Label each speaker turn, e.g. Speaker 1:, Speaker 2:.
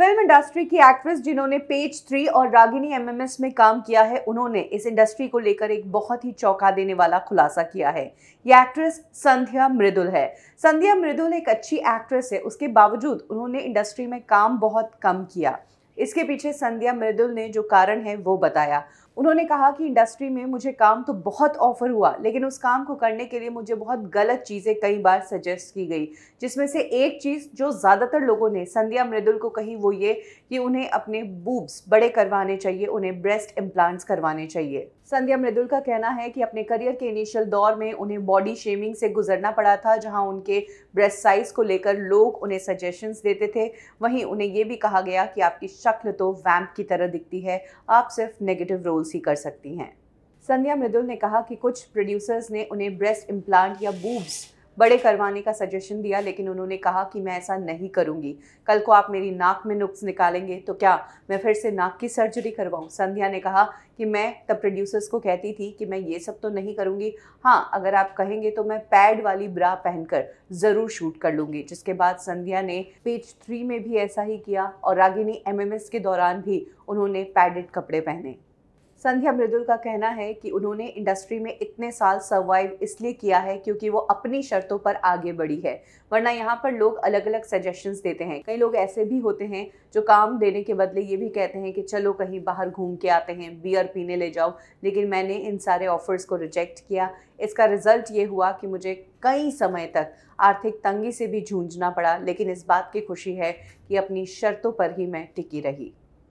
Speaker 1: film industry की actress जिन्होंने page three और रागिनी एमएमएस में काम किया है उन्होंने इस इंडस्ट्री को लेकर एक बहुत ही चौंका देने वाला खुलासा किया है ये एक्ट्रेस संध्या मृदुल है संध्या मृदुल एक अच्छी एक्ट्रेस है उसके बावजूद उन्होंने इंडस्ट्री में काम बहुत कम किया इसके पीछे संध्या मृदुल ने जो कारण है वो बताया उन्होंने कहा कि इंडस्ट्री में मुझे काम तो बहुत ऑफर हुआ लेकिन उस काम को करने के लिए मुझे बहुत गलत चीज़ें कई बार सजेस्ट की गई जिसमें से एक चीज़ जो ज़्यादातर लोगों ने संध्या मृदुल को कही वो ये कि उन्हें अपने बूब्स बड़े करवाने चाहिए उन्हें ब्रेस्ट इम्प्लांट्स करवाने चाहिए संध्या मृदुल का कहना है कि अपने करियर के इनिशियल दौर में उन्हें बॉडी शेमिंग से गुजरना पड़ा था जहां उनके ब्रेस्ट साइज को लेकर लोग उन्हें सजेशंस देते थे वहीं उन्हें ये भी कहा गया कि आपकी शक्ल तो वैम्प की तरह दिखती है आप सिर्फ नेगेटिव रोल पड़ोसी कर सकती हैं संध्या मृदुल ने कहा कि कुछ प्रोड्यूसर्स ने उन्हें ब्रेस्ट इम्प्लांट या बूब्स बड़े करवाने का सजेशन दिया लेकिन उन्होंने कहा कि मैं ऐसा नहीं करूंगी कल को आप मेरी नाक में नुक्स निकालेंगे तो क्या मैं फिर से नाक की सर्जरी करवाऊं संध्या ने कहा कि मैं तब प्रोड्यूसर्स को कहती थी कि मैं ये सब तो नहीं करूंगी हाँ अगर आप कहेंगे तो मैं पैड वाली ब्रा पहनकर ज़रूर शूट कर लूँगी जिसके बाद संध्या ने पेज थ्री में भी ऐसा ही किया और रागिनी एम के दौरान भी उन्होंने पैडेड कपड़े पहने संध्या मृदुल का कहना है कि उन्होंने इंडस्ट्री में इतने साल सर्वाइव इसलिए किया है क्योंकि वो अपनी शर्तों पर आगे बढ़ी है वरना यहाँ पर लोग अलग अलग सजेशंस देते हैं कई लोग ऐसे भी होते हैं जो काम देने के बदले ये भी कहते हैं कि चलो कहीं बाहर घूम के आते हैं बियर पीने ले जाओ लेकिन मैंने इन सारे ऑफर्स को रिजेक्ट किया इसका रिजल्ट ये हुआ कि मुझे कई समय तक आर्थिक तंगी से भी जूझना पड़ा लेकिन इस बात की खुशी है कि अपनी शर्तों पर ही मैं टिकी रही